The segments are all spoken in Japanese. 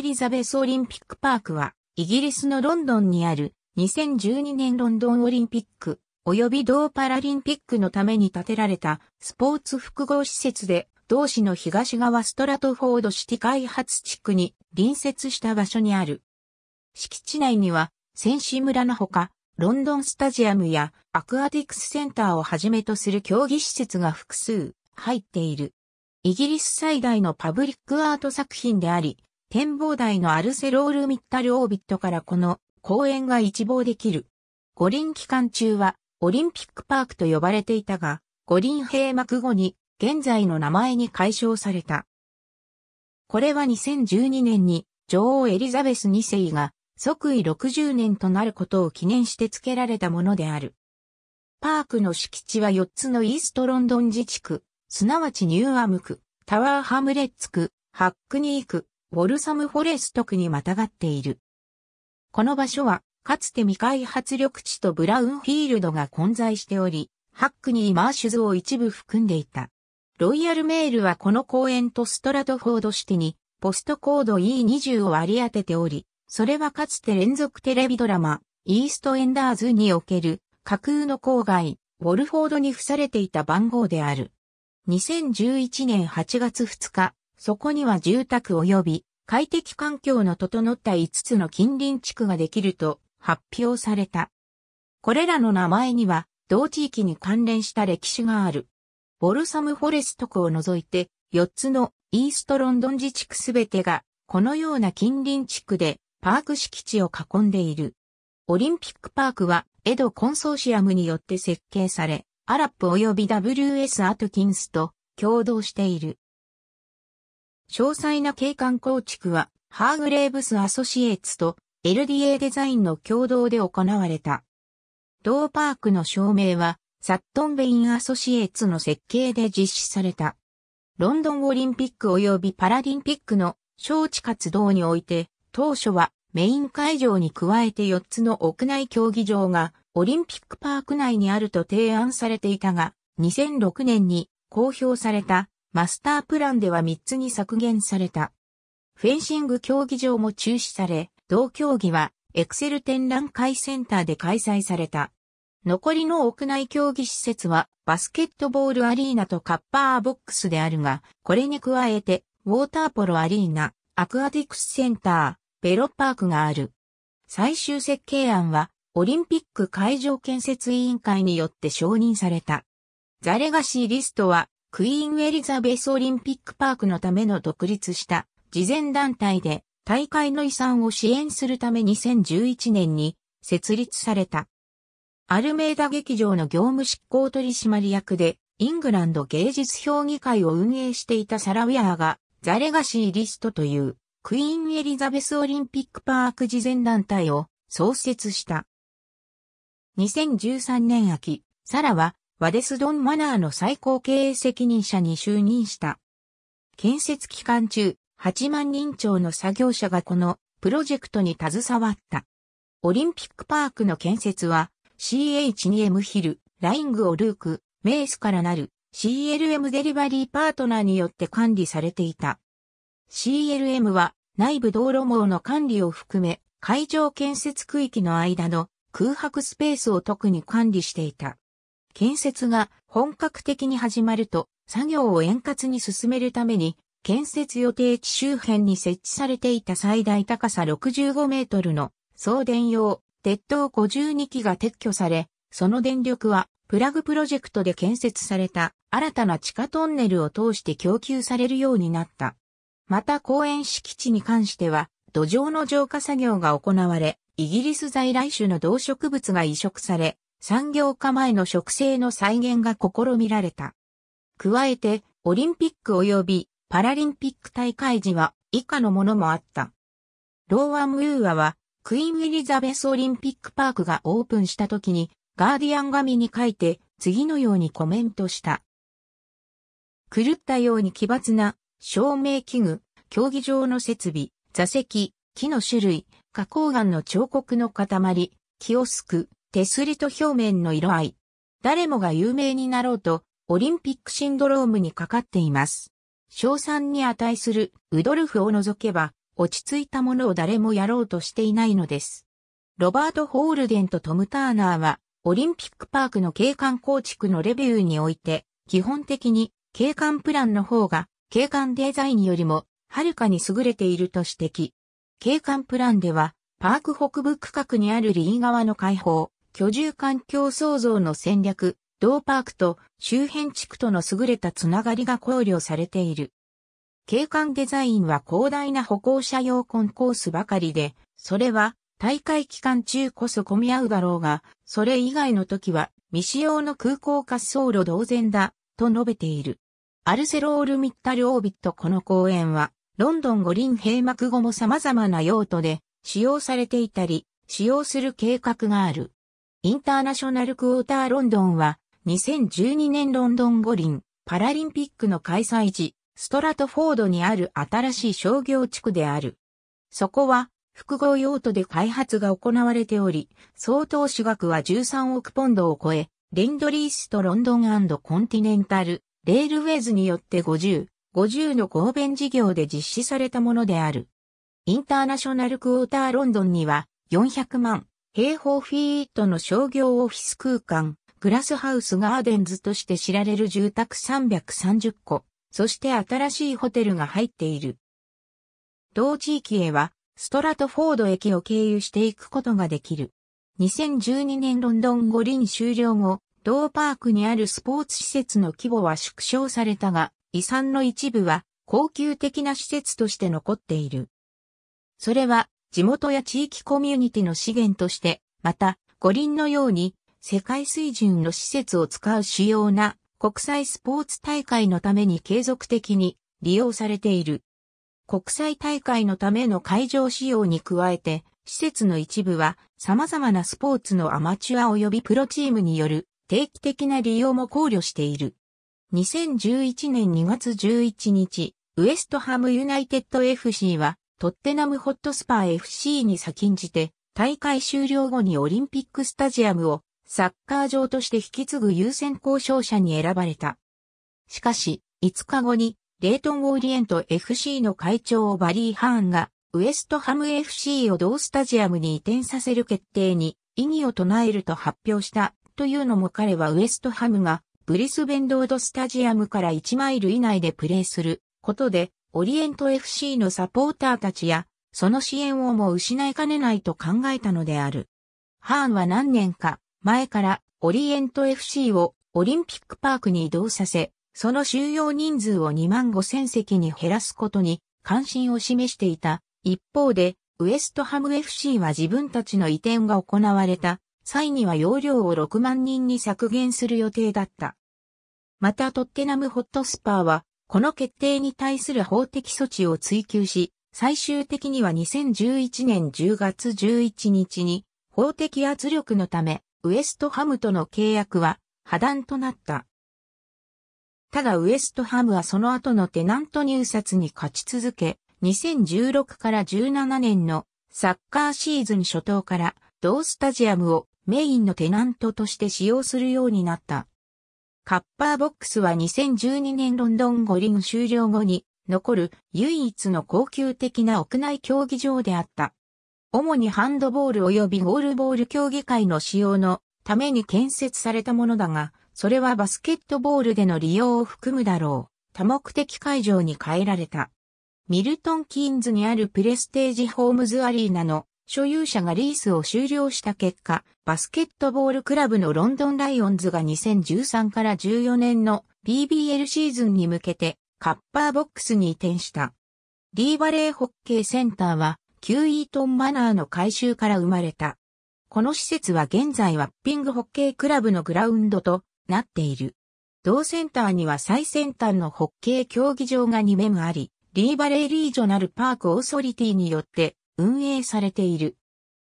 エリザベスオリンピックパークは、イギリスのロンドンにある2012年ロンドンオリンピック及び同パラリンピックのために建てられたスポーツ複合施設で、同市の東側ストラトフォードシティ開発地区に隣接した場所にある。敷地内には、選手村のほか、ロンドンスタジアムやアクアティクスセンターをはじめとする競技施設が複数入っている。イギリス最大のパブリックアート作品であり、展望台のアルセロールミッタルオービットからこの公園が一望できる。五輪期間中はオリンピックパークと呼ばれていたが、五輪閉幕後に現在の名前に解消された。これは2012年に女王エリザベス2世が即位60年となることを記念して付けられたものである。パークの敷地は4つのイーストロンドン自治区、すなわちニューアム区、タワーハムレッツ区、ハックニー区、ボルサムフォレスト区にまたがっている。この場所は、かつて未開発緑地とブラウンフィールドが混在しており、ハックニー・マーシュズを一部含んでいた。ロイヤルメールはこの公園とストラトフォードシティに、ポストコード E20 を割り当てており、それはかつて連続テレビドラマ、イーストエンダーズにおける架空の郊外、ウォルフォードに付されていた番号である。2011年8月2日、そこには住宅及び快適環境の整った5つの近隣地区ができると発表された。これらの名前には、同地域に関連した歴史がある。ボルサムフォレスト区を除いて、4つのイーストロンドン自治区すべてが、このような近隣地区で、パーク敷地を囲んでいる。オリンピックパークは、エドコンソーシアムによって設計され、アラップ及び WS アトキンスと共同している。詳細な景観構築は、ハーグレーブス・アソシエーツと LDA デザインの共同で行われた。同パークの照明は、サットンベイン・アソシエーツの設計で実施された。ロンドンオリンピック及びパラリンピックの招致活動において、当初はメイン会場に加えて4つの屋内競技場がオリンピックパーク内にあると提案されていたが、2006年に公表されたマスタープランでは3つに削減された。フェンシング競技場も中止され、同競技はエクセル展覧会センターで開催された。残りの屋内競技施設はバスケットボールアリーナとカッパーボックスであるが、これに加えてウォーターポロアリーナ、アクアティクスセンター、ベロパークがある。最終設計案はオリンピック会場建設委員会によって承認された。ザレガシーリストはクイーンエリザベスオリンピックパークのための独立した慈善団体で大会の遺産を支援するため2011年に設立された。アルメーダ劇場の業務執行取締役でイングランド芸術評議会を運営していたサラ・ウィアーがザ・レガシー・リストというクイーンエリザベスオリンピックパーク慈善団体を創設した。2013年秋、サラはワデスドンマナーの最高経営責任者に就任した。建設期間中、8万人超の作業者がこのプロジェクトに携わった。オリンピックパークの建設は CH2M ヒル、ライングをルーク、メースからなる CLM デリバリーパートナーによって管理されていた。CLM は内部道路網の管理を含め会場建設区域の間の空白スペースを特に管理していた。建設が本格的に始まると、作業を円滑に進めるために、建設予定地周辺に設置されていた最大高さ65メートルの送電用鉄塔52基が撤去され、その電力はプラグプロジェクトで建設された新たな地下トンネルを通して供給されるようになった。また公園敷地に関しては土壌の浄化作業が行われ、イギリス在来種の動植物が移植され、産業化前の植生の再現が試みられた。加えて、オリンピック及びパラリンピック大会時は以下のものもあった。ローアムユーアは、クイーン・エリザベス・オリンピック・パークがオープンした時に、ガーディアン紙に書いて、次のようにコメントした。狂ったように奇抜な、照明器具、競技場の設備、座席、木の種類、花崗岩の彫刻の塊、キオスク、手すりと表面の色合い。誰もが有名になろうと、オリンピックシンドロームにかかっています。賞賛に値するウドルフを除けば、落ち着いたものを誰もやろうとしていないのです。ロバート・ホールデンとトム・ターナーは、オリンピックパークの景観構築のレビューにおいて、基本的に景観プランの方が景観デザインよりもはるかに優れていると指摘。景観プランでは、パーク北部区画にあるリー側の開放、居住環境創造の戦略、同パークと周辺地区との優れたつながりが考慮されている。景観デザインは広大な歩行者用コンコースばかりで、それは大会期間中こそ混み合うだろうが、それ以外の時は未使用の空港滑走路同然だ、と述べている。アルセロール・ミッタル・オービットこの公園は、ロンドン五輪閉幕後も様々な用途で使用されていたり、使用する計画がある。インターナショナルクォーターロンドンは2012年ロンドン五輪パラリンピックの開催時、ストラトフォードにある新しい商業地区である。そこは複合用途で開発が行われており、総投資額は13億ポンドを超え、レンドリースとロンドンコンティネンタル、レールウェイズによって50、50の合弁事業で実施されたものである。インターナショナルクォーターロンドンには400万、平方フィートの商業オフィス空間、グラスハウスガーデンズとして知られる住宅330戸、そして新しいホテルが入っている。同地域へは、ストラトフォード駅を経由していくことができる。2012年ロンドン五輪終了後、同パークにあるスポーツ施設の規模は縮小されたが、遺産の一部は高級的な施設として残っている。それは地元や地域コミュニティの資源として、また、五輪のように世界水準の施設を使う主要な国際スポーツ大会のために継続的に利用されている。国際大会のための会場使用に加えて、施設の一部は様々なスポーツのアマチュア及びプロチームによる定期的な利用も考慮している。2011年2月11日、ウエストハムユナイテッド FC はトッテナムホットスパー FC に先んじて、大会終了後にオリンピックスタジアムをサッカー場として引き継ぐ優先交渉者に選ばれた。しかし、5日後に、レイトン・オーリエント FC の会長バリー・ハーンが、ウエストハム FC を同スタジアムに移転させる決定に異議を唱えると発表したというのも彼はウエストハムがブリスベンドードスタジアムから1マイル以内でプレーすることでオリエント FC のサポーターたちや、その支援をも失いかねないと考えたのである。ハーンは何年か前からオリエント FC をオリンピックパークに移動させ、その収容人数を2万5千席に減らすことに関心を示していた。一方で、ウエストハム FC は自分たちの移転が行われた際には容量を6万人に削減する予定だった。またトッテナムホットスパーはこの決定に対する法的措置を追求し、最終的には2011年10月11日に法的圧力のためウエストハムとの契約は破談となった。ただウエストハムはその後のテナント入札に勝ち続け、2016から17年のサッカーシーズン初頭から同スタジアムをメインのテナントとして使用するようになった。カッパーボックスは2012年ロンドン五輪終了後に残る唯一の高級的な屋内競技場であった。主にハンドボール及びゴールボール競技会の使用のために建設されたものだが、それはバスケットボールでの利用を含むだろう。多目的会場に変えられた。ミルトン・キーンズにあるプレステージ・ホームズ・アリーナの所有者がリースを終了した結果、バスケットボールクラブのロンドンライオンズが2013から14年の b b l シーズンに向けてカッパーボックスに移転した。リーバレーホッケーセンターは、旧イートンマナーの改修から生まれた。この施設は現在ワッピングホッケークラブのグラウンドとなっている。同センターには最先端のホッケー競技場が2面あり、リーバレーリージョナルパークオーソリティによって運営されている。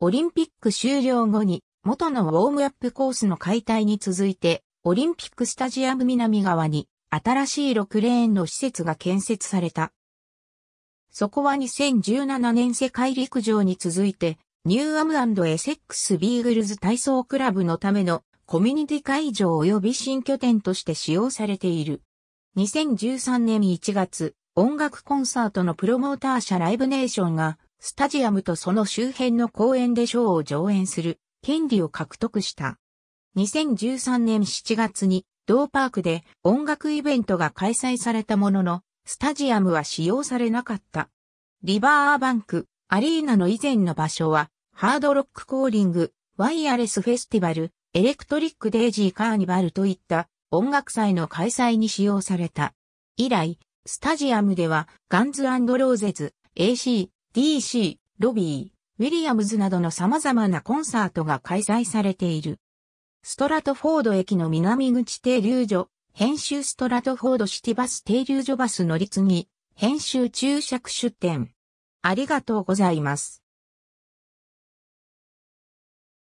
オリンピック終了後に元のウォームアップコースの解体に続いてオリンピックスタジアム南側に新しい6レーンの施設が建設された。そこは2017年世界陸上に続いてニューアムエセックスビーグルズ体操クラブのためのコミュニティ会場及び新拠点として使用されている。2013年1月、音楽コンサートのプロモーター社ライブネーションがスタジアムとその周辺の公園でショーを上演する権利を獲得した。2013年7月に同パークで音楽イベントが開催されたものの、スタジアムは使用されなかった。リバーバンク、アリーナの以前の場所は、ハードロックコーリング、ワイヤレスフェスティバル、エレクトリックデイジーカーニバルといった音楽祭の開催に使用された。以来、スタジアムではガンズローゼズ、AC、DC、ロビー、ウィリアムズなどの様々なコンサートが開催されている。ストラトフォード駅の南口停留所、編集ストラトフォードシティバス停留所バス乗り継ぎ、編集注釈出店。ありがとうございます。